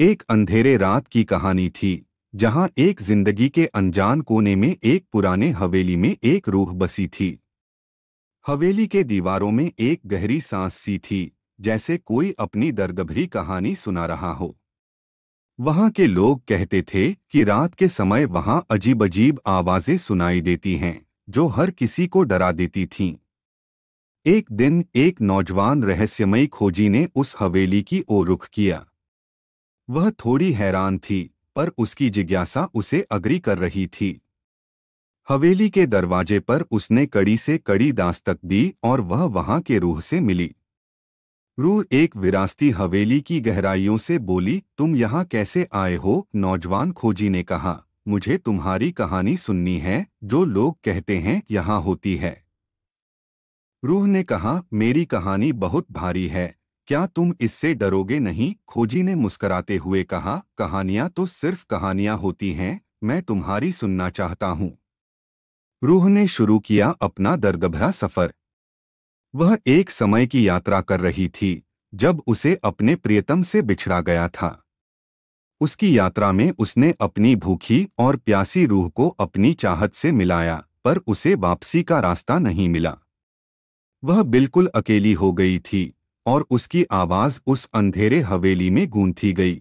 एक अंधेरे रात की कहानी थी जहां एक जिंदगी के अनजान कोने में एक पुराने हवेली में एक रूह बसी थी हवेली के दीवारों में एक गहरी सांस सी थी जैसे कोई अपनी दर्द भरी कहानी सुना रहा हो वहां के लोग कहते थे कि रात के समय वहां अजीब अजीब आवाजें सुनाई देती हैं जो हर किसी को डरा देती थीं एक दिन एक नौजवान रहस्यमयी खोजी ने उस हवेली की ओर रुख किया वह थोड़ी हैरान थी पर उसकी जिज्ञासा उसे अग्री कर रही थी हवेली के दरवाजे पर उसने कड़ी से कड़ी दास्तक दी और वह वहां के रूह से मिली रूह एक विरासती हवेली की गहराइयों से बोली तुम यहाँ कैसे आए हो नौजवान खोजी ने कहा मुझे तुम्हारी कहानी सुननी है जो लोग कहते हैं यहाँ होती है रूह ने कहा मेरी कहानी बहुत भारी है क्या तुम इससे डरोगे नहीं खोजी ने मुस्कराते हुए कहा कहानियां तो सिर्फ कहानियां होती हैं मैं तुम्हारी सुनना चाहता हूं रूह ने शुरू किया अपना दर्द भरा सफर वह एक समय की यात्रा कर रही थी जब उसे अपने प्रियतम से बिछड़ा गया था उसकी यात्रा में उसने अपनी भूखी और प्यासी रूह को अपनी चाहत से मिलाया पर उसे वापसी का रास्ता नहीं मिला वह बिल्कुल अकेली हो गई थी और उसकी आवाज उस अंधेरे हवेली में गूंथी गई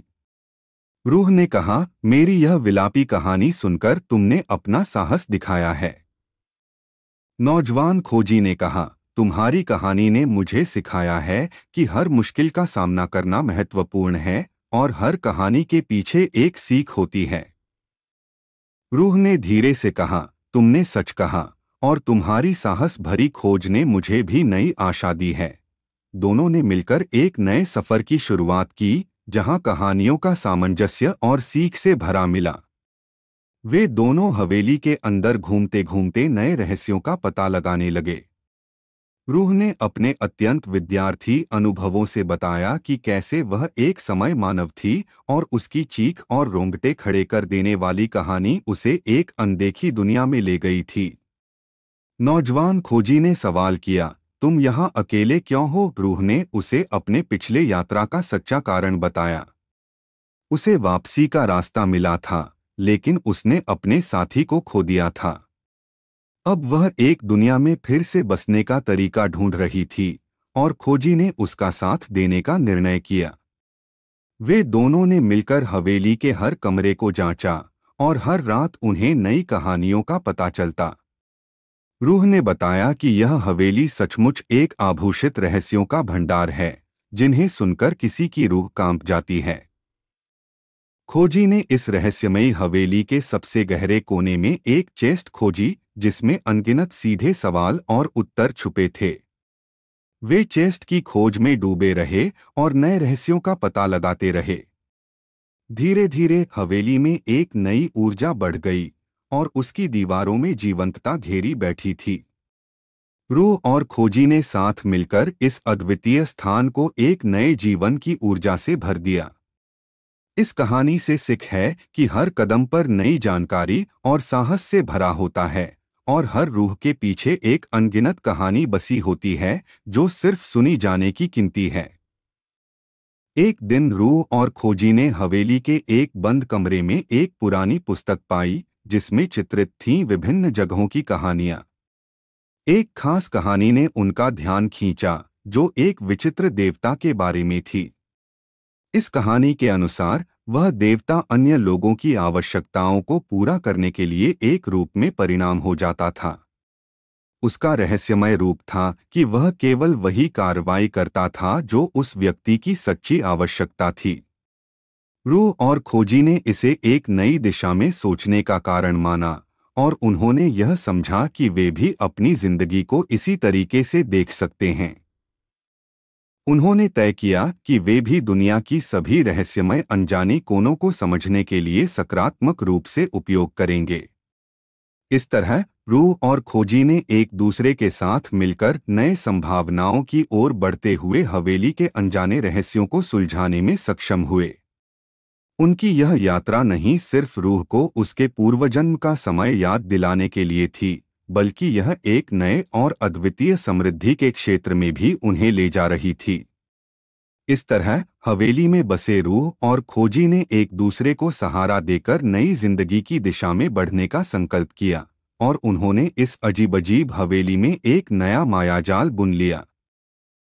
रूह ने कहा मेरी यह विलापी कहानी सुनकर तुमने अपना साहस दिखाया है नौजवान खोजी ने कहा तुम्हारी कहानी ने मुझे सिखाया है कि हर मुश्किल का सामना करना महत्वपूर्ण है और हर कहानी के पीछे एक सीख होती है रूह ने धीरे से कहा तुमने सच कहा और तुम्हारी साहस भरी खोज ने मुझे भी नई आशा दी है दोनों ने मिलकर एक नए सफर की शुरुआत की जहां कहानियों का सामंजस्य और सीख से भरा मिला वे दोनों हवेली के अंदर घूमते घूमते नए रहस्यों का पता लगाने लगे रूह ने अपने अत्यंत विद्यार्थी अनुभवों से बताया कि कैसे वह एक समय मानव थी और उसकी चीख और रोंगटे खड़े कर देने वाली कहानी उसे एक अनदेखी दुनिया में ले गई थी नौजवान खोजी ने सवाल किया तुम यहाँ अकेले क्यों हो रूह ने उसे अपने पिछले यात्रा का सच्चा कारण बताया उसे वापसी का रास्ता मिला था लेकिन उसने अपने साथी को खो दिया था अब वह एक दुनिया में फिर से बसने का तरीका ढूंढ रही थी और खोजी ने उसका साथ देने का निर्णय किया वे दोनों ने मिलकर हवेली के हर कमरे को जांचा और हर रात उन्हें नई कहानियों का पता चलता रूह ने बताया कि यह हवेली सचमुच एक आभूषित रहस्यों का भंडार है जिन्हें सुनकर किसी की रूह कांप जाती है खोजी ने इस रहस्यमयी हवेली के सबसे गहरे कोने में एक चेस्ट खोजी जिसमें अनगिनत सीधे सवाल और उत्तर छुपे थे वे चेस्ट की खोज में डूबे रहे और नए रहस्यों का पता लगाते रहे धीरे धीरे हवेली में एक नई ऊर्जा बढ़ गई और उसकी दीवारों में जीवंतता घेरी बैठी थी रूह और खोजी ने साथ मिलकर इस अद्वितीय स्थान को एक नए जीवन की ऊर्जा से भर दिया इस कहानी से सिख है कि हर कदम पर नई जानकारी और साहस से भरा होता है और हर रूह के पीछे एक अनगिनत कहानी बसी होती है जो सिर्फ सुनी जाने की किमती है एक दिन रूह और खोजी ने हवेली के एक बंद कमरे में एक पुरानी पुस्तक पाई जिसमें चित्रित थीं विभिन्न जगहों की कहानियां एक खास कहानी ने उनका ध्यान खींचा जो एक विचित्र देवता के बारे में थी इस कहानी के अनुसार वह देवता अन्य लोगों की आवश्यकताओं को पूरा करने के लिए एक रूप में परिणाम हो जाता था उसका रहस्यमय रूप था कि वह केवल वही कार्रवाई करता था जो उस व्यक्ति की सच्ची आवश्यकता थी रूह और खोजी ने इसे एक नई दिशा में सोचने का कारण माना और उन्होंने यह समझा कि वे भी अपनी जिंदगी को इसी तरीके से देख सकते हैं उन्होंने तय किया कि वे भी दुनिया की सभी रहस्यमय अनजाने कोनों को समझने के लिए सकारात्मक रूप से उपयोग करेंगे इस तरह रू और खोजी ने एक दूसरे के साथ मिलकर नए संभावनाओं की ओर बढ़ते हुए हवेली के अनजाने रहस्यों को सुलझाने में सक्षम हुए उनकी यह यात्रा नहीं सिर्फ रूह को उसके पूर्वजन्म का समय याद दिलाने के लिए थी बल्कि यह एक नए और अद्वितीय समृद्धि के क्षेत्र में भी उन्हें ले जा रही थी इस तरह हवेली में बसे रूह और खोजी ने एक दूसरे को सहारा देकर नई जिंदगी की दिशा में बढ़ने का संकल्प किया और उन्होंने इस अजीब अजीब हवेली में एक नया मायाजाल बुन लिया